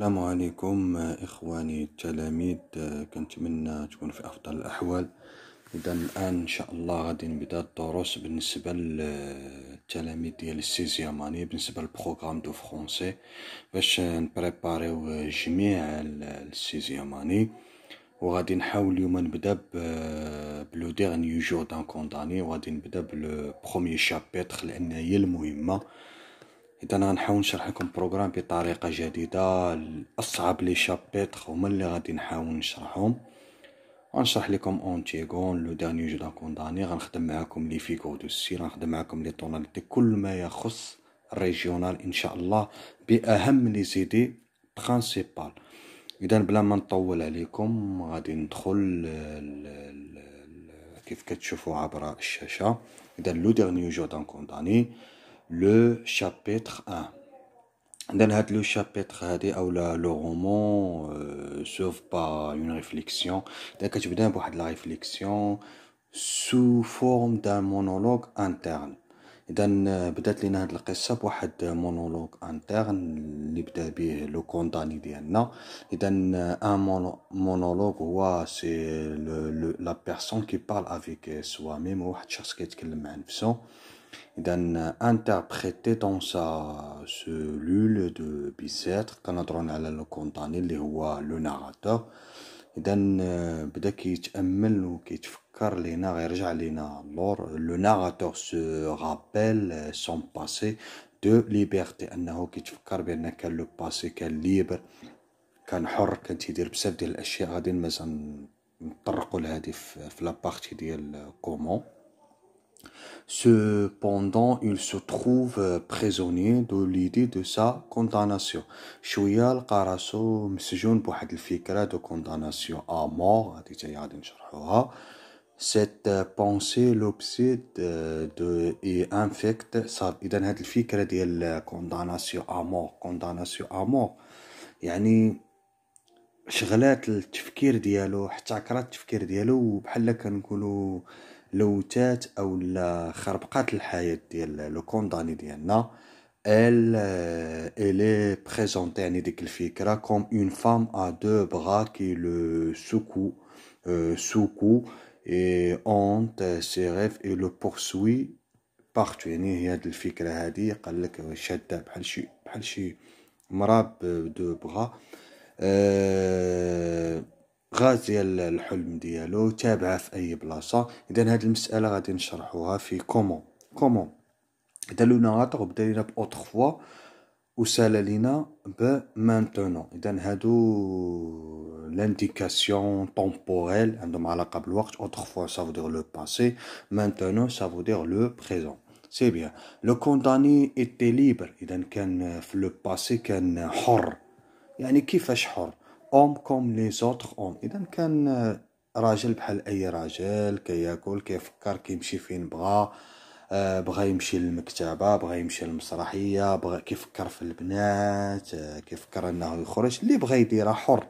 السلام عليكم إخواني التلاميذ كنتمنى تكونوا في أفضل الأحوال إذا الآن إن شاء الله غادي نبدا الدروس بالنسبة للتلاميذ ديال السيزيام أني يعني، بالنسبة للبروغرام دو فرونسي باش نبريباريو جميع السيزيام أني يعني. وغادي نحاول اليوم نبدا بلو ديغني جور دان كونداني وغادي نبدا بلو بخوميي شابيتر لأن هي المهمة إذا أنا غنحاول نشرح لكم بروغرام بطريقة جديدة لأصعب لي شابيتخ هما اللي غادي نحاول نشرحهم غنشرح لكم أونتيغون لو داني جو كونداني غنخدم معاكم لي فيغور دو سي غنخدم معاكم لي طوناليتي كل ما يخص الريجيونال إن شاء الله بأهم لي سيدي برينسيبال إذا بلا ما نطول عليكم غادي ندخل كيف كتشوفوا عبر الشاشة إذا لو ديرني جو دان كونداني le chapitre 1. Dans le chapitre ou le roman euh, sauf par une réflexion. D'accord, je vais la réflexion sous forme d'un monologue interne. اذا آه، بدات لينا هاد القصه بواحد آه، مونولوج انترن اللي بدا به لو كونداني ديالنا اذا آه، ان مونولوج هو سي لا بيرسون كي بارل افيك سوا ميم واحد الشخص كيتكلم مع نفسه إذن انتربريتي دون سا سولول دو بيسيتر كنهضرون على لو كونداني اللي هو لو ناراتور اذا بدا كيتامل وكيتفكر le narrateur se rappelle euh, son passé de liberté. Le passé كان libre, كان حر, euh, Cependant, il se trouve euh, prisonnier de l'idée de sa condamnation. de condamnation à mort cette euh, pensée l'obsède euh, de et infecte صار اذا هاد الفكره ديال كونداناسيون امور كونداناسيون امور يعني شغلات التفكير ديالو حتى عكرات التفكير ديالو بحال كنقولوا لوتات او لا خربقات الحياه ديال لو كونداني ديالنا ال الي بريزونتي يعني ديك الفكره كوم اون فام ا دو بغا كي لو سوكو سوكو et honte ses rêves et le poursuit partout يعني هي هاد الفكرة هادي قال لك شادة بحال شي بحال شي مراب دو بغا آه غاز الحلم ديالو تابعه في اي بلاصه اذا هاد المساله غادي نشرحوها في كومون كومون اذا لو ناراتور بدا لينا باوتر فوا وسهله لينا ب مانتونون اذا هادو لانديكاسيون طومبوريل عندهم علاقه بالوقت اوترفوا سا فو دير لو باسي مانتونون سا دير لو بريزون سي بيان لو كونداني ايتي ليبر اذا كان في لو باسي كان حر يعني كيفاش حر اوم كوم لي زوتر اوم اذا كان راجل بحال اي راجل كياكل كيفكر كيمشي فين بغا آه، بغى يمشي للمكتبه بغى يمشي للمسرحيه بغى كيفكر في البنات آه، كيفكر انه يخرج اللي بغى يديرها حر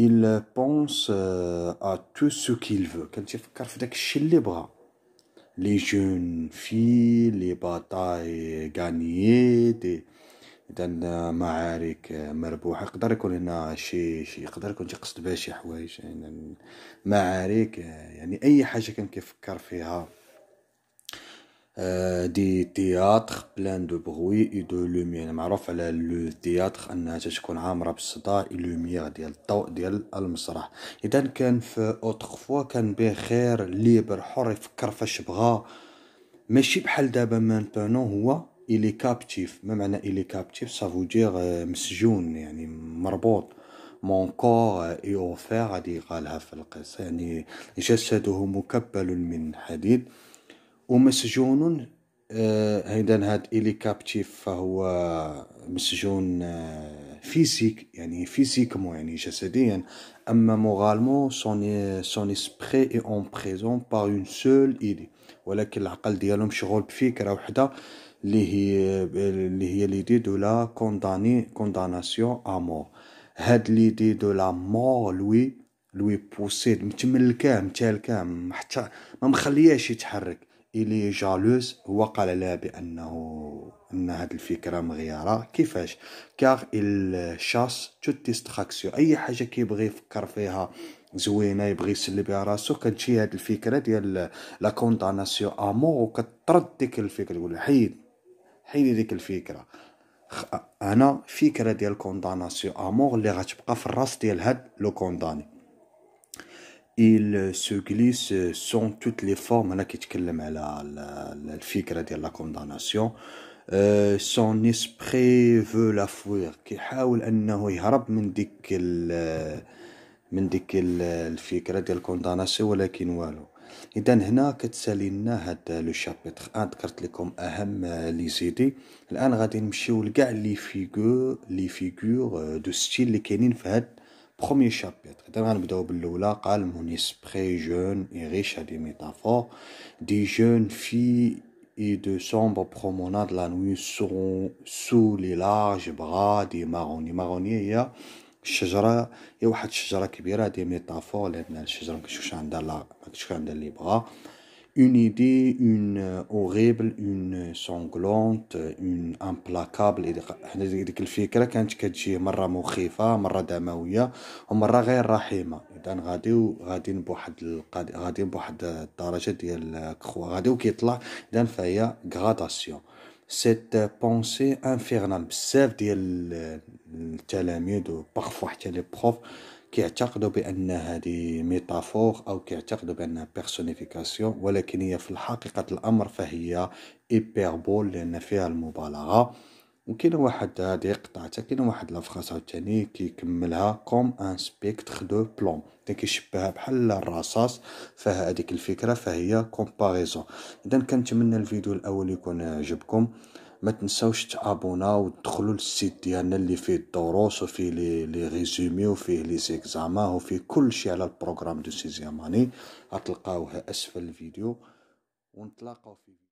il pense euh, à tout ce qu'il veut كان تيفكر في داك الشيء اللي بغى لي جون في لي باتاي غانيي دي اذا معارك مربوحه يقدر يكون هنا شي شي يقدر يكون تيقصد بها شي حوايج يعني معارك آه، يعني اي حاجه كان كيفكر فيها آه، دي تياتر بلان دو بغوي اي دو يعني معروف على لو تياتر انها تتكون عامره بالصدى اي لوميير ديال الضوء ديال المسرح اذا كان في اوتر فوا كان بخير خير ليبر حر يفكر فاش بغا ماشي بحال دابا مانتونو هو الي كابتيف ما معنى الي كابتيف سافو دير مسجون يعني مربوط مون كور اي اوفير غادي قالها في القصه يعني جسده مكبل من حديد ومسجون أيضا آه، هاد إلي كابتيف فهو مسجون آه، فيزيك يعني فيزيكمون يعني جسديا أما مورالمون سوني سون اسبري اي اون بريزون باغ اون سول إيدي ولكن العقل ديالهم مشغول بفكرة وحدة اللي هي اللي هي ليدي دو لا كونداني كونداناسيون امور هاد ليدي دو لا مور لوي لوي بوسيد متملكاه متالكاه حتى ما مخلياش يتحرك إلي جالوس هو قال لها بأنه أن هذه الفكرة مغيرة كيفاش كاغ الشاس تو ديستراكسيون أي حاجة كيبغي يفكر فيها زوينه يبغي يسلي بها راسو كتجي هاد الفكره ديال لا كونداناسيون امور وكترد ديك الفكره تقول حيد حيدي ديك الفكره انا فكره ديال كونداناسيون امور اللي غتبقى في الراس ديال هاد لو كونداني il se glisse sans toutes les formes انا كيتكلم على الفكره ديال لا كونداناسيون سون اسبري فو لا فوير كيحاول انه يهرب من ديك من ديك الفكره ديال الكونداناسيون ولكن والو اذا هنا كتسالي لنا هاد لو شابيتر ان ذكرت لكم اهم لي زيدي الان غادي نمشيو لكاع لي فيغور لي فيغور دو ستيل اللي كاينين في هاد premier chapitre. esprit jeune et riche à des métaphores. Des jeunes filles et de sombres promenades la nuit seront sous les larges bras des marronniers. Marronniers, il y a الشجره هي واحد الشجره كبيره هذه ميتافور لان الشجره ما كتشوفش عندها لا ما كتشوفش عندها اللي بغا une idée, une euh, horrible, une euh, sanglante, euh, une implacable. حنا ديك الفكرة كانت كتجي مرة مخيفة، مرة دموية، ومرة غير رحيمة. إذن غادي غاديين بواحد القد... بواحد الدرجة ديال كخوا غادي كيطلع إذن فهي gradation. سيت بونسي انفيرنال بزاف ديال التلاميذ وبارفوا حتى لي بروف كيعتقدوا بان هذه ميتافور او كيعتقدوا بانها بيرسونيفيكاسيون ولكن هي في الحقيقه الامر فهي ايبربول لان فيها المبالغه وكاين واحد هذه قطعتها كاين واحد لافراس عاوتاني كيكملها كوم ان سبيكتر دو بلوم كيشبهها بحال الرصاص فهذيك الفكره فهي كومباريزون اذا كنتمنى الفيديو الاول يكون عجبكم ما تنساوش تابوناو وتدخلوا للسيت ديالنا اللي فيه الدروس وفيه لي لي ريزومي وفيه لي زيكزامان وفيه كل شيء على البروغرام دو سيزيام اني غتلقاوها اسفل الفيديو ونتلاقاو في